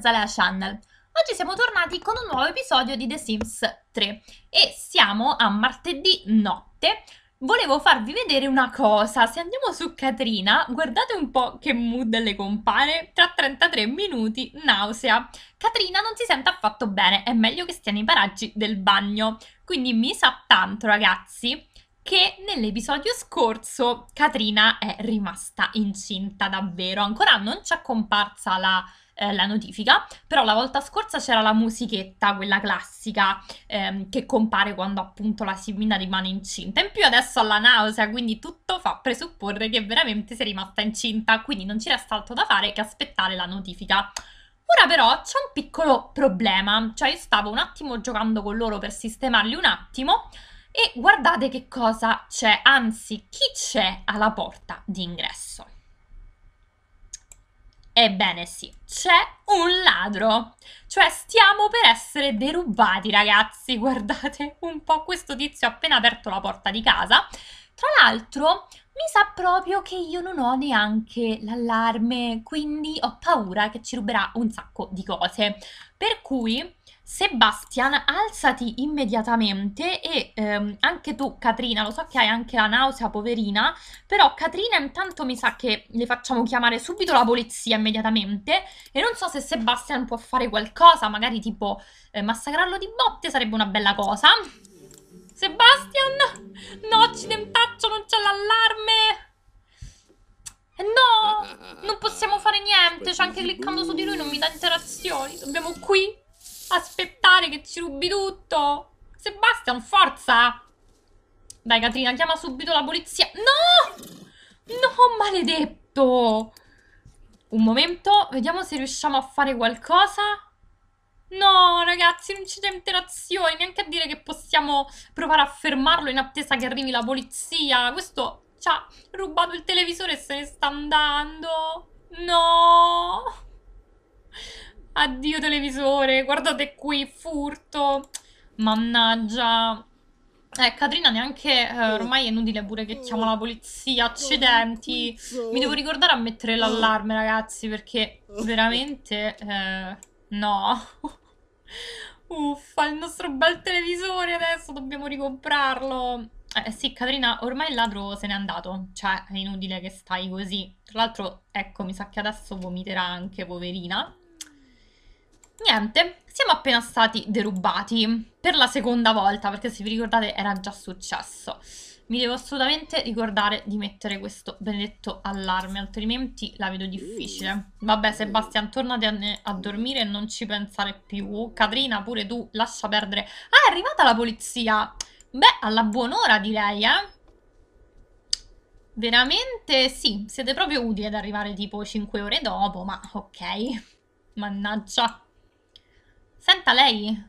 Zalea Channel. Oggi siamo tornati con un nuovo episodio di The Sims 3 e siamo a martedì notte. Volevo farvi vedere una cosa, se andiamo su Katrina, guardate un po' che mood le compare, tra 33 minuti nausea. Katrina non si sente affatto bene, è meglio che stia nei paraggi del bagno. Quindi mi sa tanto ragazzi che nell'episodio scorso Katrina è rimasta incinta davvero, ancora non c'è comparsa la eh, la notifica, però la volta scorsa c'era la musichetta, quella classica, ehm, che compare quando appunto la Simina rimane incinta. In più adesso ha la nausea, quindi tutto fa presupporre che veramente sia rimasta incinta, quindi non ci resta altro da fare che aspettare la notifica. Ora però c'è un piccolo problema, cioè io stavo un attimo giocando con loro per sistemarli un attimo e guardate che cosa c'è, anzi chi c'è alla porta di ingresso. Ebbene sì, c'è un ladro. Cioè stiamo per essere derubati ragazzi, guardate un po' questo tizio ha appena aperto la porta di casa. Tra l'altro mi sa proprio che io non ho neanche l'allarme, quindi ho paura che ci ruberà un sacco di cose. Per cui Sebastian, alzati immediatamente e ehm, anche tu, Katrina, lo so che hai anche la nausea, poverina, però Katrina intanto mi sa che le facciamo chiamare subito la polizia immediatamente e non so se Sebastian può fare qualcosa, magari tipo eh, massacrarlo di botte sarebbe una bella cosa. Sebastian! No, accidentaccio, non c'è l'allarme! Eh, no, non possiamo fare niente, cioè anche cliccando su di lui non mi dà interazioni, dobbiamo qui Aspettare che ci rubi tutto! Sebastian, forza! Dai, Katrina, chiama subito la polizia. No! No, maledetto! Un momento, vediamo se riusciamo a fare qualcosa. No, ragazzi, non ci c'è interazione, neanche a dire che possiamo provare a fermarlo in attesa che arrivi la polizia. Questo ci ha rubato il televisore e se ne sta andando. No! Addio televisore, guardate qui, furto. Mannaggia. Eh, Katrina neanche, eh, oh. ormai è inutile pure che chiamo la polizia, oh, accidenti. Oh. Mi devo ricordare a mettere l'allarme, ragazzi, perché veramente, eh, no. Uffa, il nostro bel televisore adesso, dobbiamo ricomprarlo. Eh sì, Katrina, ormai il ladro se n'è andato, cioè è inutile che stai così. Tra l'altro, ecco, mi sa che adesso vomiterà anche, poverina. Niente, siamo appena stati derubati per la seconda volta, perché se vi ricordate era già successo. Mi devo assolutamente ricordare di mettere questo benedetto allarme, altrimenti la vedo difficile. Vabbè, Sebastian, tornate a, dormire e non ci pensare più. Catrina, pure tu, lascia perdere. Ah, è arrivata la polizia! Beh, alla buon'ora direi, eh? Veramente sì, siete proprio utili ad arrivare tipo 5 ore dopo, ma ok. Mannaggia. Senta lei,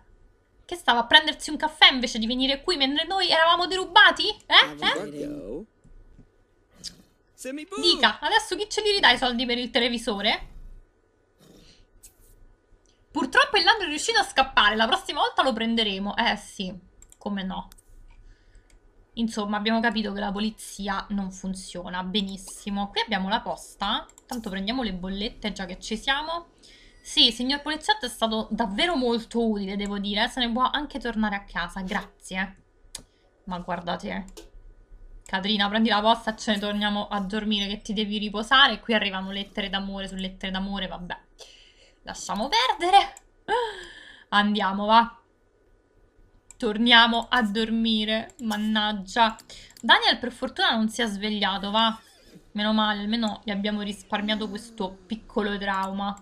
che stava a prendersi un caffè invece di venire qui mentre noi eravamo derubati? Eh? Ah, eh? Dica, adesso chi ce li ridà i soldi per il televisore? Purtroppo il ladro è riuscito a scappare, la prossima volta lo prenderemo. Eh sì, come no. Insomma, abbiamo capito che la polizia non funziona. Benissimo. Qui abbiamo la posta. Tanto prendiamo le bollette, già che ci siamo. Sì, signor poliziotto, è stato davvero molto utile, devo dire. Se ne può anche tornare a casa, grazie. Ma guardate, Caterina, prendi la posta e ce ne torniamo a dormire che ti devi riposare. Qui arrivano lettere d'amore su lettere d'amore, vabbè. Lasciamo perdere. Andiamo, va. Torniamo a dormire, mannaggia. Daniel per fortuna non si è svegliato, va. Meno male, almeno gli abbiamo risparmiato questo piccolo trauma.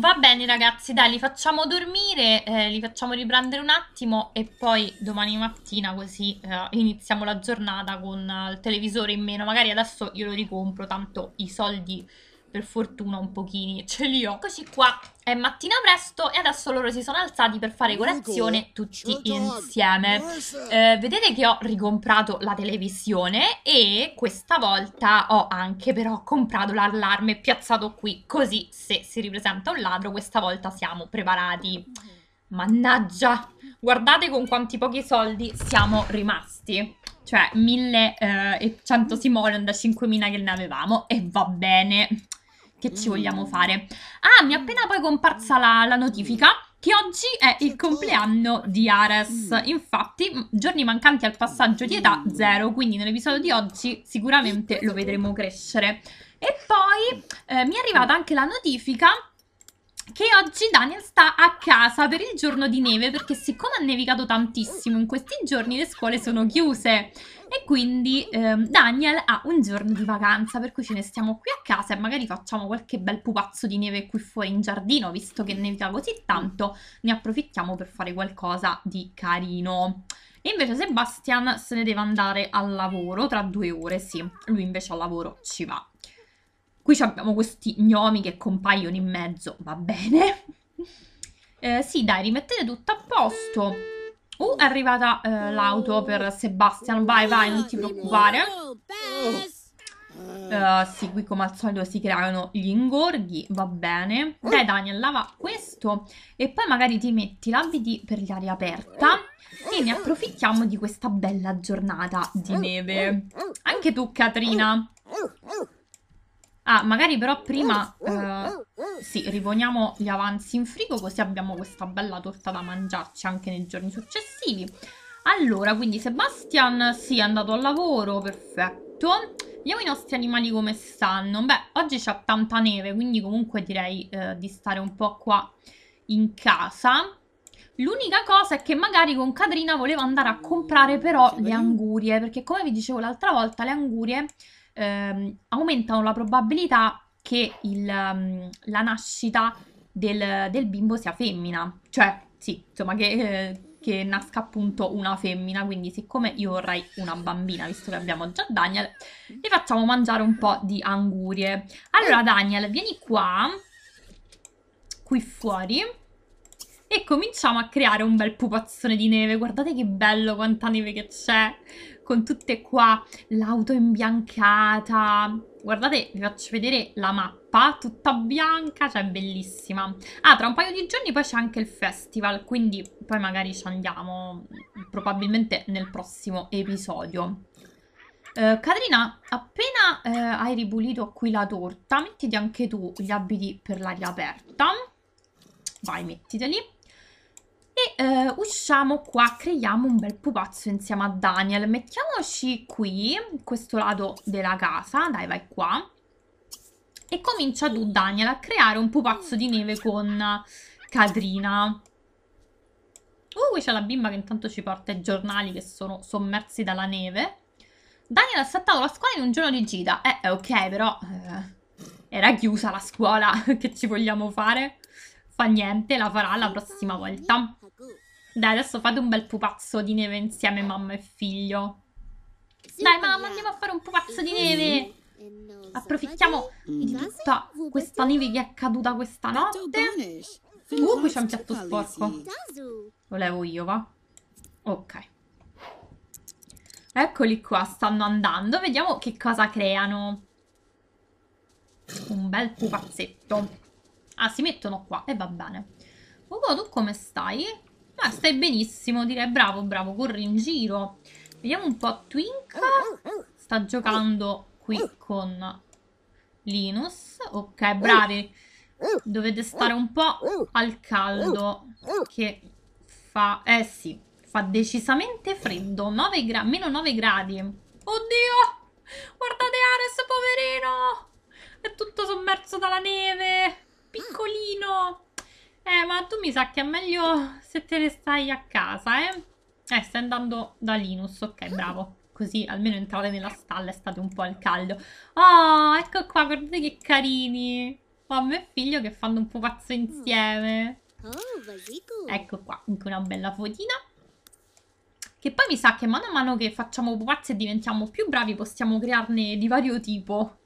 Va bene ragazzi, dai, li facciamo dormire, eh, li facciamo riprendere un attimo e poi domani mattina così eh, iniziamo la giornata con eh, il televisore in meno. Magari adesso io lo ricompro, tanto i soldi per fortuna un pochini ce li ho. Eccoci qua, è mattina presto e adesso loro si sono alzati per fare colazione tutti insieme. Eh, vedete che ho ricomprato la televisione e questa volta ho anche però comprato l'allarme piazzato qui, così se si ripresenta un ladro questa volta siamo preparati. Mannaggia, guardate con quanti pochi soldi siamo rimasti cioè 1100 eh, simone da 5000 che ne avevamo e va bene che ci vogliamo mm. fare. Ah, mi è appena poi comparsa la, la notifica che oggi è il certo. compleanno di Ares. Mm. Infatti, giorni mancanti al passaggio di età mm. zero, quindi nell'episodio di oggi sicuramente lo vedremo crescere. E poi eh, mi è arrivata anche la notifica che oggi Daniel sta a casa per il giorno di neve perché siccome ha nevicato tantissimo in questi giorni le scuole sono chiuse e quindi ehm, Daniel ha un giorno di vacanza, per cui ce ne stiamo qui a casa e magari facciamo qualche bel pupazzo di neve qui fuori in giardino, visto che nevica così tanto, ne approfittiamo per fare qualcosa di carino. E invece Sebastian se ne deve andare al lavoro tra due ore, sì, lui invece al lavoro ci va. Qui abbiamo questi gnomi che compaiono in mezzo, va bene. Eh, sì, dai, rimettete tutto a posto. Uh, è arrivata eh, l'auto per Sebastian. Vai, vai, non ti preoccupare. Uh, sì, qui come al solito si creano gli ingorghi, va bene. Dai Daniel, lava questo e poi magari ti metti l'abiti per l'aria aperta e ne approfittiamo di questa bella giornata di neve. Anche tu, Katrina. Ah, magari però prima mm, mm, eh, mm, sì, riponiamo gli avanzi in frigo così abbiamo questa bella torta da mangiarci anche nei giorni successivi. Allora, quindi Sebastian si sì, è andato al lavoro, perfetto. Vediamo i nostri animali come stanno. Beh, oggi c'è tanta neve, quindi comunque direi eh, di stare un po' qua in casa. L'unica cosa è che magari con Cadrina volevo andare a comprare però le angurie, perché come vi dicevo l'altra volta le angurie ehm, aumentano la probabilità che il, ehm, la nascita del, del, bimbo sia femmina, cioè sì, insomma che, eh, che, nasca appunto una femmina, quindi siccome io vorrei una bambina, visto che abbiamo già Daniel, gli facciamo mangiare un po' di angurie. Allora Daniel, vieni qua, qui fuori, e cominciamo a creare un bel pupazzone di neve, guardate che bello quanta neve che c'è, con tutte qua l'auto imbiancata. Guardate, vi faccio vedere la mappa, tutta bianca, cioè bellissima. Ah, tra un paio di giorni poi c'è anche il festival, quindi poi magari ci andiamo probabilmente nel prossimo episodio. Eh, Caterina, appena eh, hai ripulito qui la torta, mettiti anche tu gli abiti per l'aria aperta. Vai, mettiteli e eh, usciamo qua, creiamo un bel pupazzo insieme a Daniel. Mettiamoci qui, questo lato della casa, dai vai qua. E comincia tu Daniel a creare un pupazzo di neve con Katrina. Uh, qui c'è la bimba che intanto ci porta i giornali che sono sommersi dalla neve. Daniel ha saltato la scuola in un giorno di gita. Eh, eh ok, però eh, era chiusa la scuola, che ci vogliamo fare? Fa niente, la farà la prossima volta. Dai, adesso fate un bel pupazzo di neve insieme, mamma e figlio. Sì, Dai, mamma, andiamo a fare un pupazzo di neve. Approfittiamo di tutta questa neve che è caduta questa notte. Uh, qui c'è un piatto sporco. Lo levo io, va? Ok. Eccoli qua, stanno andando. Vediamo che cosa creano. Un bel pupazzetto. Ah, si mettono qua e eh, va bene. Ugo, tu come stai? Ma stai benissimo, direi bravo, bravo, corri in giro. Vediamo un po' Twink. Sta giocando qui con Linus. Ok, bravi. Dovete stare un po' al caldo che fa... Eh sì, fa decisamente freddo. 9 gra... Meno 9 gradi. Oddio! Guardate Ares, poverino! È tutto sommerso dalla neve! Piccolino! Eh, ma tu mi sa che è meglio se te ne stai a casa, eh? Eh, stai andando da Linus, ok, bravo. Così almeno entrate nella stalla è stato un po' al caldo. Oh, ecco qua, guardate che carini. Mamma oh, e figlio che fanno un pupazzo insieme. Oh, ecco qua, anche una bella fotina. Che poi mi sa che mano a mano che facciamo pupazzi e diventiamo più bravi possiamo crearne di vario tipo.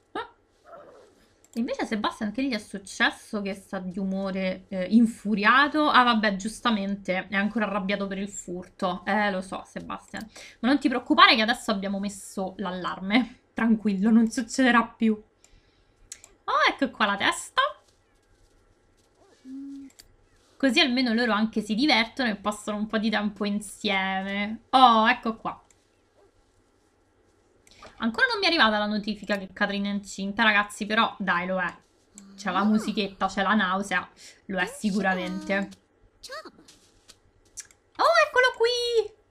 Invece Sebastian che gli è successo che sta di umore eh, infuriato? Ah vabbè, giustamente, è ancora arrabbiato per il furto. Eh, lo so Sebastian. Ma non ti preoccupare che adesso abbiamo messo l'allarme. Tranquillo, non succederà più. Oh, ecco qua la testa. Così almeno loro anche si divertono e passano un po' di tempo insieme. Oh, ecco qua. Ancora non mi è arrivata la notifica che Katrina è incinta, ragazzi, però dai, lo è. C'è la ah. musichetta, c'è la nausea, lo è sicuramente. Oh, eccolo qui!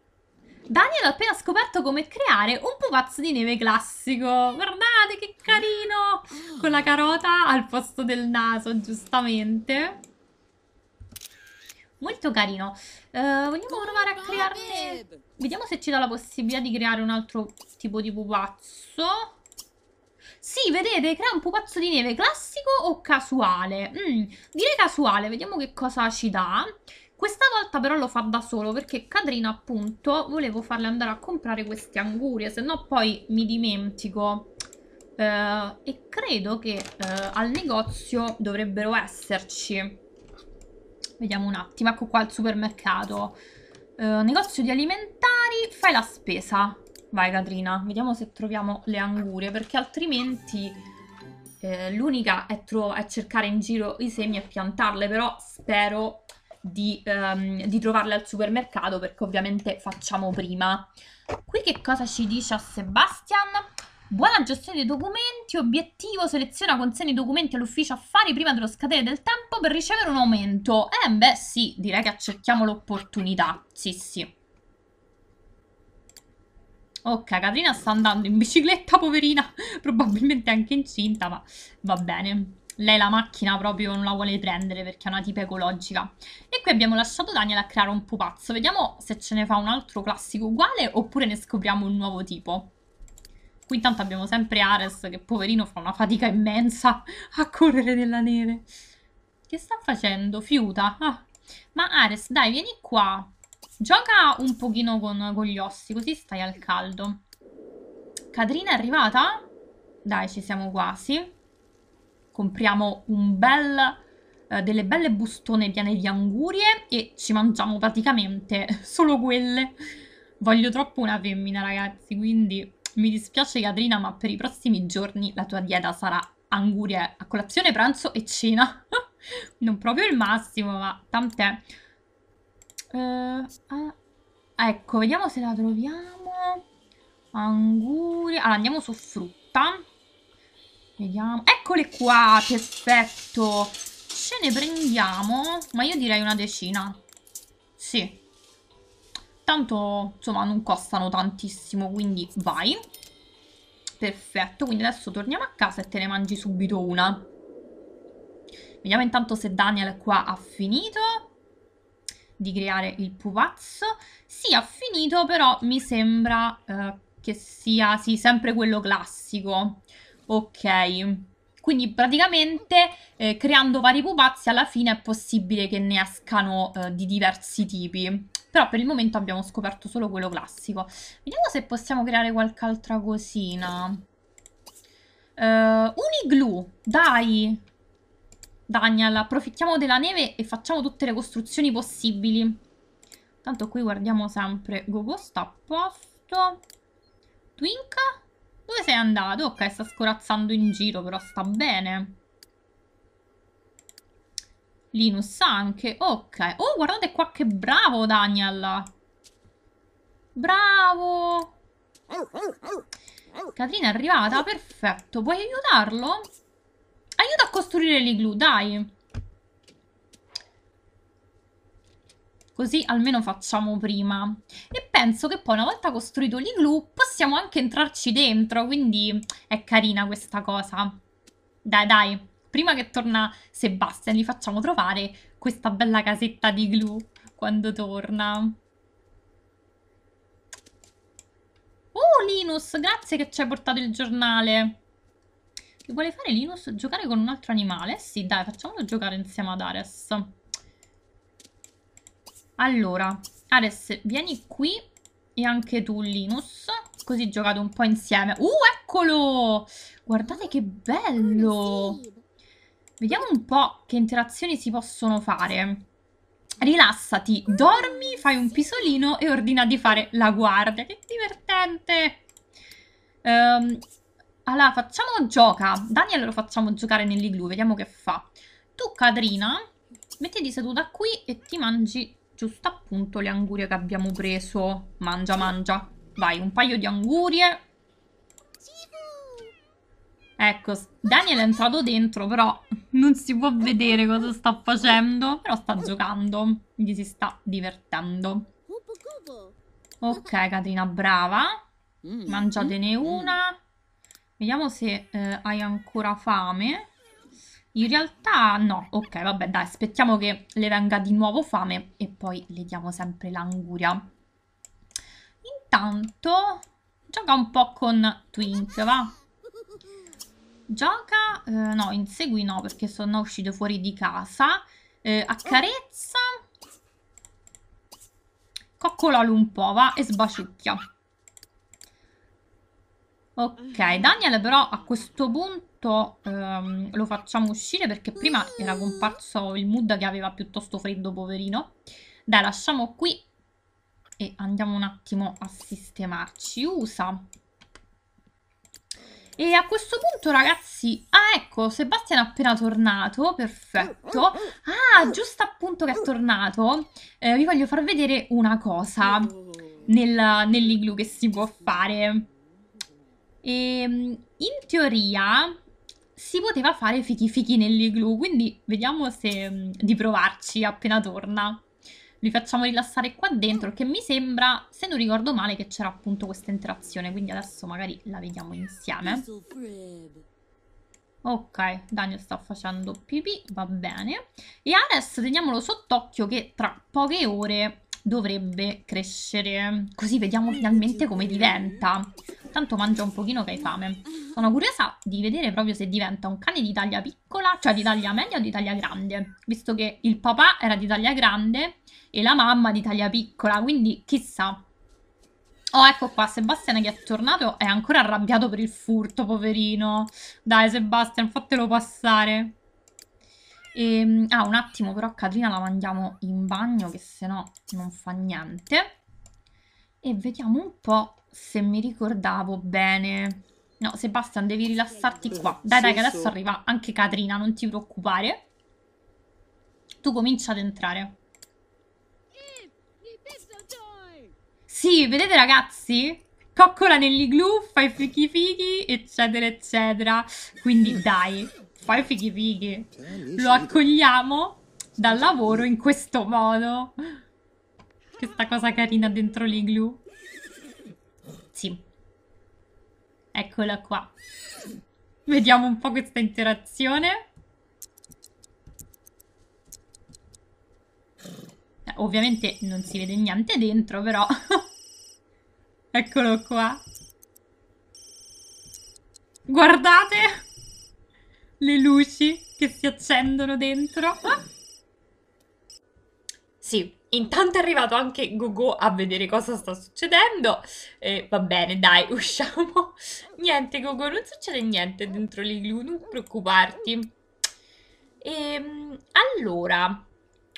Daniel ha appena scoperto come creare un pupazzo di neve classico. Guardate che carino! Ah. Con la carota al posto del naso, giustamente. Molto carino. Uh, vogliamo provare a crearne... Vediamo se ci dà la possibilità di creare un altro tipo di pupazzo. Sì, vedete, crea un pupazzo di neve classico o casuale? Mm, direi casuale, vediamo che cosa ci dà. Questa volta però lo fa da solo perché Catrina appunto volevo farle andare a comprare queste angurie, se no poi mi dimentico. Uh, e credo che uh, al negozio dovrebbero esserci. Vediamo un attimo, ecco qua il supermercato. Eh, negozio di alimentari, fai la spesa. Vai Catrina, vediamo se troviamo le angurie, perché altrimenti eh, l'unica è, è, cercare in giro i semi e piantarle, però spero di, ehm, di trovarle al supermercato, perché ovviamente facciamo prima. Qui che cosa ci dice a Sebastian? Buona gestione dei documenti, obiettivo, seleziona, consegna i documenti all'ufficio affari prima dello scadere del tempo per ricevere un aumento. Eh beh sì, direi che accettiamo l'opportunità, sì sì. Ok, Caterina sta andando in bicicletta, poverina, probabilmente anche incinta, ma va bene. Lei la macchina proprio non la vuole prendere perché è una tipa ecologica. E qui abbiamo lasciato Daniel a creare un pupazzo. Vediamo se ce ne fa un altro classico uguale oppure ne scopriamo un nuovo tipo. Qui intanto abbiamo sempre Ares che poverino fa una fatica immensa a correre nella neve. Che sta facendo? Fiuta. Ah. Ma Ares, dai, vieni qua. Gioca un pochino con, con gli ossi, così stai al caldo. Cadrina è arrivata? Dai, ci siamo quasi. Compriamo un bel, eh, delle belle bustone piene di angurie e ci mangiamo praticamente solo quelle. Voglio troppo una femmina, ragazzi, quindi mi dispiace Caterina, ma per i prossimi giorni la tua dieta sarà angurie a colazione, pranzo e cena. non proprio il massimo, ma tant'è. Uh, uh, ecco, vediamo se la troviamo. Angurie. Allora, andiamo su frutta. Vediamo. Eccole qua, perfetto. Ce ne prendiamo, ma io direi una decina. Sì, Tanto, insomma, non costano tantissimo, quindi vai. Perfetto, quindi adesso torniamo a casa e te ne mangi subito una. Vediamo intanto se Daniel qua ha finito di creare il pupazzo. Sì, ha finito, però mi sembra eh, che sia, sì, sempre quello classico. Ok, quindi praticamente eh, creando vari pupazzi alla fine è possibile che ne escano eh, di diversi tipi però per il momento abbiamo scoperto solo quello classico. Vediamo se possiamo creare qualche altra cosina. Uh, un igloo, dai! Daniel, approfittiamo della neve e facciamo tutte le costruzioni possibili. Tanto qui guardiamo sempre Gogo sta a posto. Twink? Dove sei andato? Ok, sta scorazzando in giro, però sta bene. Linus anche, ok. Oh, guardate qua che bravo Daniel! Bravo! Katrina è arrivata, perfetto. Puoi aiutarlo? Aiuta a costruire l'igloo, dai! Così almeno facciamo prima. E penso che poi una volta costruito l'igloo possiamo anche entrarci dentro, quindi è carina questa cosa. Dai, dai! prima che torna Sebastian gli facciamo trovare questa bella casetta di glue quando torna. Oh Linus, grazie che ci hai portato il giornale. Che vuole fare Linus? Giocare con un altro animale? Sì, dai, facciamolo giocare insieme ad Ares. Allora, Ares, vieni qui e anche tu Linus, così giocate un po' insieme. Uh, eccolo! Guardate che bello! sì. Vediamo un po' che interazioni si possono fare. Rilassati, dormi, fai un pisolino e ordina di fare la guardia. Che divertente! Um, allora, facciamo gioca. Daniel lo facciamo giocare nell'iglu, vediamo che fa. Tu, Cadrina, mettiti seduta qui e ti mangi giusto appunto le angurie che abbiamo preso. Mangia, mangia. Vai, un paio di angurie Ecco, Daniel è entrato dentro, però non si può vedere cosa sta facendo. Però sta giocando, quindi si sta divertendo. Ok, Katrina, brava. Mm. Mangiatene una. Vediamo se eh, hai ancora fame. In realtà no, ok, vabbè, dai, aspettiamo che le venga di nuovo fame e poi le diamo sempre l'anguria. Intanto gioca un po' con Twink, va? gioca, eh, no, insegui no perché sono uscito fuori di casa, eh, accarezza, coccolalo un po', va, e sbaciucchia. Ok, mm-hmm. Daniel però a questo punto ehm, lo facciamo uscire perché prima era comparso il mood che aveva piuttosto freddo, poverino. Dai, lasciamo qui e andiamo un attimo a sistemarci. Usa e a questo punto, ragazzi... Ah, ecco, Sebastian è appena tornato, perfetto. Ah, giusto appunto che è tornato, eh, vi voglio far vedere una cosa nel, nell'iglu che si può fare. E, ehm, in teoria si poteva fare fichi fichi nell'iglu, quindi vediamo se, mm, di provarci appena torna li facciamo rilassare qua dentro, che mi sembra, se non ricordo male, che c'era appunto questa interazione, quindi adesso magari la vediamo insieme. Ok, Daniel sta facendo pipì, va bene. E adesso teniamolo sott'occhio che tra poche ore dovrebbe crescere, così vediamo finalmente come diventa. Tanto mangia un pochino che hai fame. Sono curiosa di vedere proprio se diventa un cane di taglia piccola, cioè di taglia media o di taglia grande, visto che il papà era di taglia grande e la mamma di taglia piccola, quindi chissà. Oh, ecco qua, Sebastian che è tornato è ancora arrabbiato per il furto, poverino. Dai, Sebastian, fatelo passare. E, ehm, ah, un attimo, però Catrina la mandiamo in bagno, che se no non fa niente. E vediamo un po' se mi ricordavo bene... No, Sebastian, devi rilassarti qua. Dai, dai, che adesso arriva anche Katrina, non ti preoccupare. Tu comincia ad entrare. Sì, vedete ragazzi? Coccola nell'iglu, fai fichi fichi, eccetera, eccetera. Quindi dai, fai fichi fichi. Lo accogliamo dal lavoro in questo modo. Questa cosa carina dentro l'iglu ragazzi. Eccola qua. Vediamo un po' questa interazione. Eh, ovviamente non si vede niente dentro, però... Eccolo qua. Guardate le luci che si accendono dentro. Sì, Intanto è arrivato anche Gogo a vedere cosa sta succedendo. Eh, va bene, dai, usciamo. Niente, Gogo, non succede niente dentro l'iglu, non preoccuparti. Ehm, allora,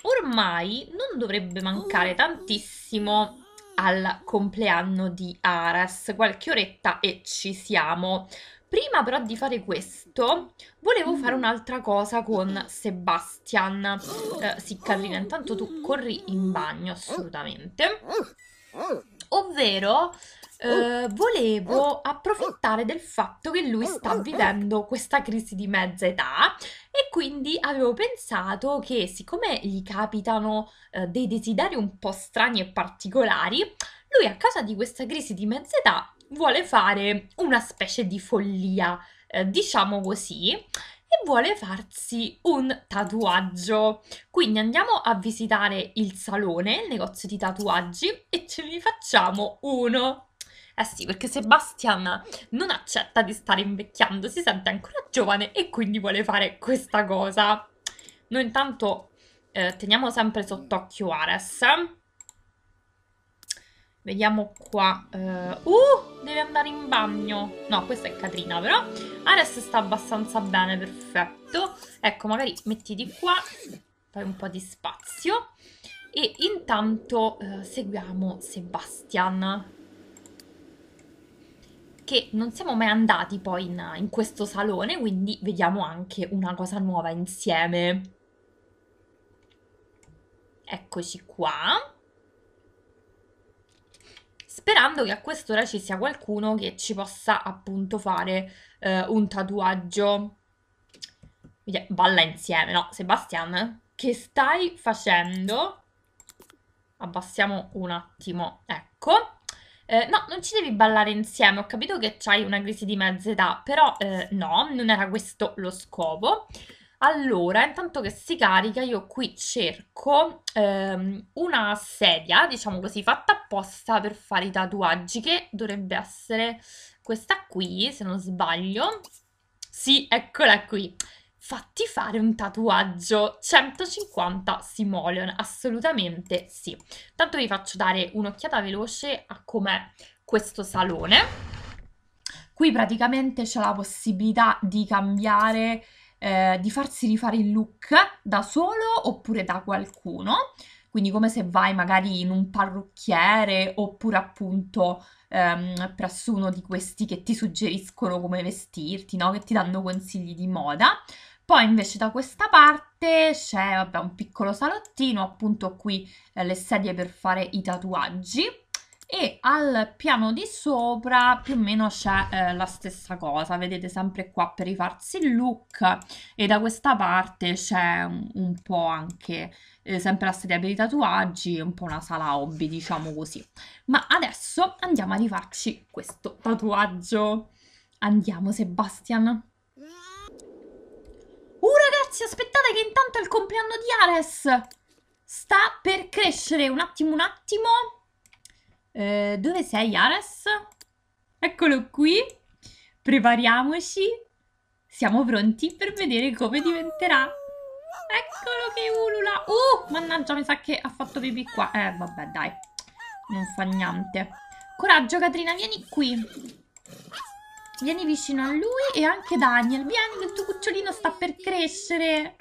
ormai non dovrebbe mancare tantissimo al compleanno di Aras. Qualche oretta e ci siamo. Prima però di fare questo, volevo fare un'altra cosa con Sebastian. Eh, sì, Carlina, intanto tu corri in bagno, assolutamente. Ovvero, eh, volevo approfittare del fatto che lui sta vivendo questa crisi di mezza età e quindi avevo pensato che siccome gli capitano eh, dei desideri un po' strani e particolari, lui a causa di questa crisi di mezza età vuole fare una specie di follia, eh, diciamo così, e vuole farsi un tatuaggio. Quindi andiamo a visitare il salone, il negozio di tatuaggi, e ce ne facciamo uno. Eh sì, perché Sebastian non accetta di stare invecchiando, si sente ancora giovane e quindi vuole fare questa cosa. Noi intanto eh, teniamo sempre sott'occhio Ares Vediamo qua. Uh, uh, deve andare in bagno. No, questa è Katrina però. Ares sta abbastanza bene, perfetto. Ecco, magari metti di qua, fai un po' di spazio. E intanto uh, seguiamo Sebastian. Che non siamo mai andati poi in, in questo salone, quindi vediamo anche una cosa nuova insieme. Eccoci qua sperando che a quest'ora ci sia qualcuno che ci possa appunto fare eh, un tatuaggio. Balla insieme, no? Sebastian, che stai facendo? Abbassiamo un attimo, ecco. Eh, no, non ci devi ballare insieme, ho capito che c'hai una crisi di mezza età, però eh, no, non era questo lo scopo. Allora, intanto che si carica, io qui cerco ehm, una sedia, diciamo così, fatta apposta per fare i tatuaggi, che dovrebbe essere questa qui, se non sbaglio. Sì, eccola qui. Fatti fare un tatuaggio 150 simoleon, assolutamente sì. Tanto vi faccio dare un'occhiata veloce a com'è questo salone. Qui praticamente c'è la possibilità di cambiare eh, di farsi rifare il look da solo oppure da qualcuno, quindi come se vai magari in un parrucchiere oppure appunto ehm, presso uno di questi che ti suggeriscono come vestirti, no? che ti danno consigli di moda. Poi invece da questa parte c'è vabbè, un piccolo salottino, appunto qui eh, le sedie per fare i tatuaggi e al piano di sopra più o meno c'è eh, la stessa cosa vedete sempre qua per rifarsi il look e da questa parte c'è un, un, po' anche eh, sempre la sedia per i tatuaggi un po' una sala hobby diciamo così ma adesso andiamo a rifarci questo tatuaggio andiamo Sebastian Uh ragazzi, aspettate che intanto è il compleanno di Ares! Sta per crescere, un attimo, un attimo... Eh, dove sei, Ares? Eccolo qui. Prepariamoci. Siamo pronti per vedere come diventerà. Eccolo che ulula. Uh, mannaggia, mi sa che ha fatto pipì qua. Eh, vabbè, dai. Non fa niente. Coraggio, Catrina, vieni qui. Vieni vicino a lui e anche Daniel. Vieni che il tuo cucciolino sta per crescere.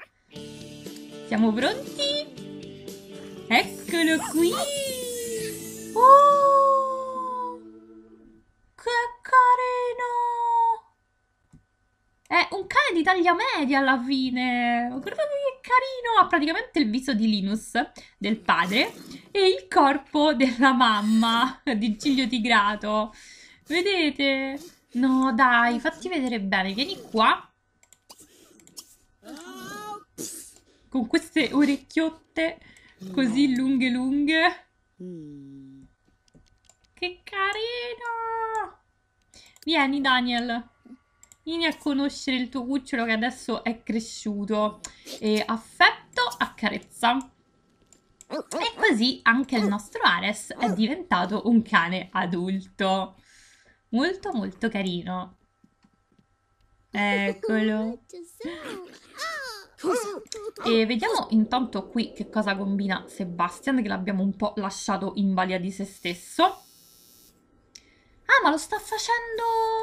Siamo pronti? Eccolo qui! Oh, che carino! È un cane di taglia media alla fine. Guardate che carino! Ha praticamente il viso di Linus, del padre, e il corpo della mamma, di Giglio Tigrato. Vedete? No, dai, fatti vedere bene. Vieni qua. Con queste orecchiotte così lunghe lunghe. Mm. Che carino! Vieni Daniel, vieni a conoscere il tuo cucciolo che adesso è cresciuto. E affetto, accarezza. E così anche il nostro Ares è diventato un cane adulto. Molto molto carino. Eccolo. E vediamo intanto qui che cosa combina Sebastian, che l'abbiamo un po' lasciato in balia di se stesso. Ah, ma lo sta facendo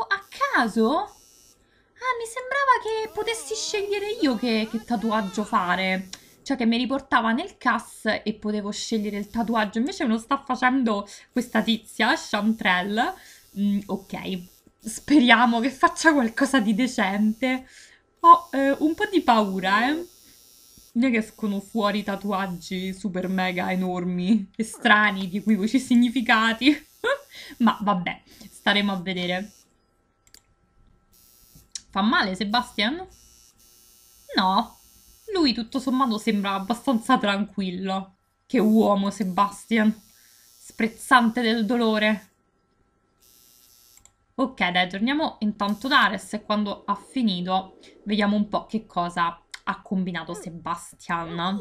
a caso? Ah, mi sembrava che potessi scegliere io che, che tatuaggio fare. Cioè che mi riportava nel CAS e potevo scegliere il tatuaggio. Invece me lo sta facendo questa tizia, Chantrell. Mm, ok, speriamo che faccia qualcosa di decente. Ho eh, un po' di paura, eh. Non è che escono fuori tatuaggi super mega enormi e strani, di equivoci significati. Ma vabbè, staremo a vedere. Fa male Sebastian? No, lui tutto sommato sembra abbastanza tranquillo. Che uomo Sebastian, sprezzante del dolore. Ok dai, torniamo intanto da Ares e quando ha finito vediamo un po' che cosa ha combinato Sebastian.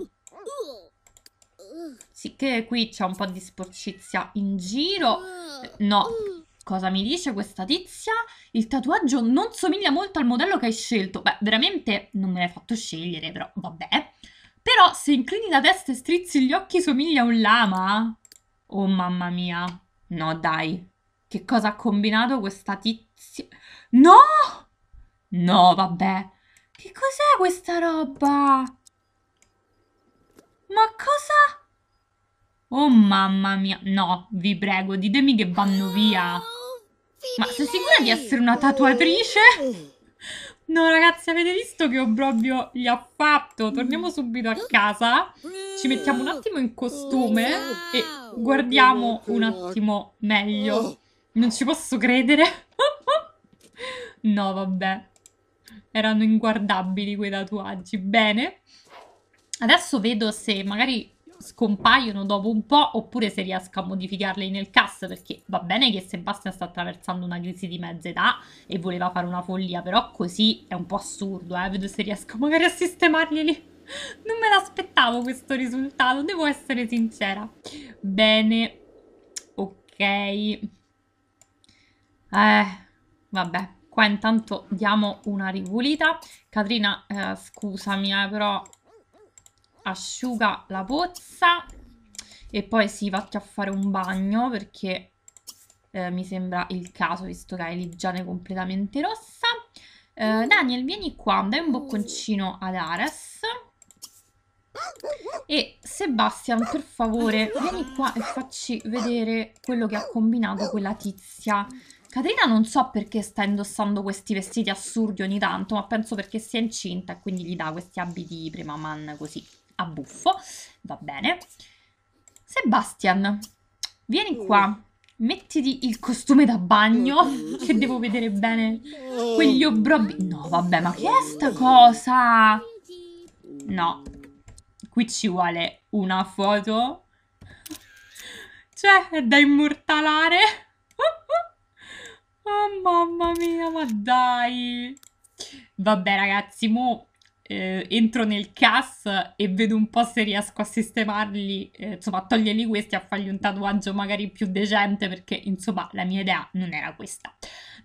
Sicché qui c'è un po' di sporcizia in giro. No, cosa mi dice questa tizia? Il tatuaggio non somiglia molto al modello che hai scelto. Beh, veramente non me l'hai fatto scegliere, però vabbè. Però se inclini la testa e strizzi gli occhi somiglia a un lama. Oh mamma mia. No dai. Che cosa ha combinato questa tizia? No! No vabbè. Che cos'è questa roba? Ma cosa... Oh mamma mia, no, vi prego, ditemi che vanno via. Ma sei sicura di essere una tatuatrice? No ragazzi, avete visto che obbrobio gli ha fatto? Torniamo subito a casa, ci mettiamo un attimo in costume e guardiamo un attimo meglio. Non ci posso credere. no, vabbè. Erano inguardabili quei tatuaggi. Bene. Adesso vedo se magari scompaiono dopo un po' oppure se riesco a modificarli nel cast perché va bene che Sebastian sta attraversando una crisi di mezza età e voleva fare una follia però così è un po' assurdo eh? vedo se riesco magari a sistemarli lì non me l'aspettavo questo risultato devo essere sincera bene ok eh vabbè qua intanto diamo una ripulita Katrina, eh, scusami eh, però asciuga la pozza e poi si sì, vatti a fare un bagno perché eh, mi sembra il caso visto che hai l'Igiane completamente rossa. Eh, Daniel vieni qua, dai un bocconcino ad Ares. E Sebastian per favore vieni qua e facci vedere quello che ha combinato quella tizia. Caterina non so perché sta indossando questi vestiti assurdi ogni tanto, ma penso perché sia incinta e quindi gli dà questi abiti prima man così a buffo, va bene. Sebastian, vieni qua, mettiti il costume da bagno, che devo vedere bene quegli obrobbi. No, vabbè, ma che è sta cosa? No, qui ci vuole una foto. Cioè, è da immortalare. Oh mamma mia, ma dai! Vabbè ragazzi, mo eh, entro nel CAS e vedo un po' se riesco a sistemarli, eh, insomma a toglierli questi, a fargli un tatuaggio magari più decente perché insomma la mia idea non era questa.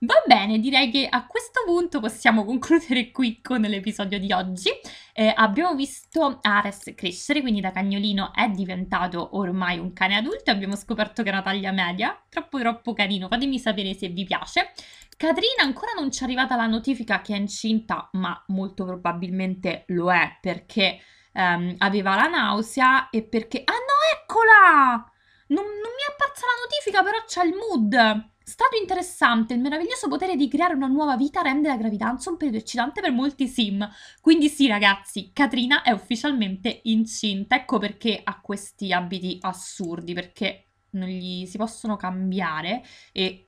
Va bene, direi che a questo punto possiamo concludere qui con l'episodio di oggi. Eh, abbiamo visto Ares crescere, quindi da cagnolino è diventato ormai un cane adulto. Abbiamo scoperto che è una taglia media, troppo troppo carino. Fatemi sapere se vi piace. Katrina ancora non ci è arrivata la notifica che è incinta, ma molto probabilmente lo è perché ehm, aveva la nausea e perché... Ah no, eccola! Non, non mi è apparsa la notifica, però c'è il mood. Stato interessante il meraviglioso potere di creare una nuova vita rende la gravidanza un periodo eccitante per molti sim. Quindi sì ragazzi, Katrina è ufficialmente incinta, ecco perché ha questi abiti assurdi, perché non gli si possono cambiare e...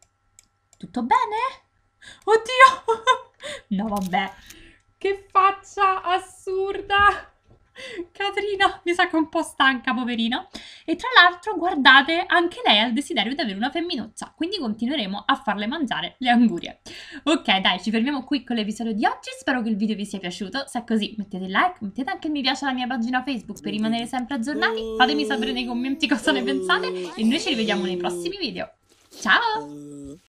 Tutto bene? Oddio! no vabbè, che faccia assurda! Caterina mi sa che è un po' stanca, poverina. E tra l'altro, guardate, anche lei ha il desiderio di avere una femminuccia, quindi continueremo a farle mangiare le angurie. Ok, dai, ci fermiamo qui con l'episodio di oggi. Spero che il video vi sia piaciuto. Se è così, mettete like, mettete anche il mi piace alla mia pagina Facebook per rimanere sempre aggiornati. Fatemi sapere nei commenti cosa ne pensate e noi ci rivediamo nei prossimi video. Ciao!